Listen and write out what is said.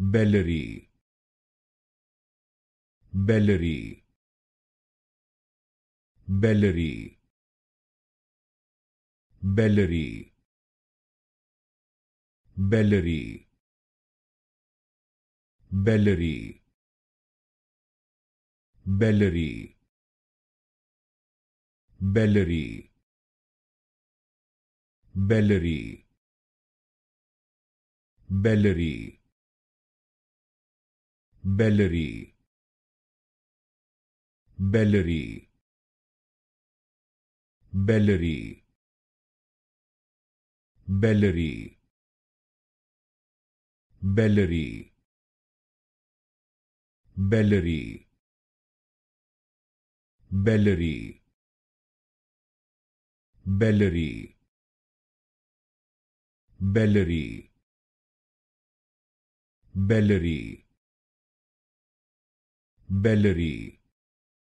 Bellary. Bellary. Bellary. Bellary. Bellary. Bellary. Bellary. Bellary. Bellery Bellery Bellary. Bellary. Bellary. Bellary. Bellary. Bellary. Bellary. Bellary. Bellery Bellery Bellary.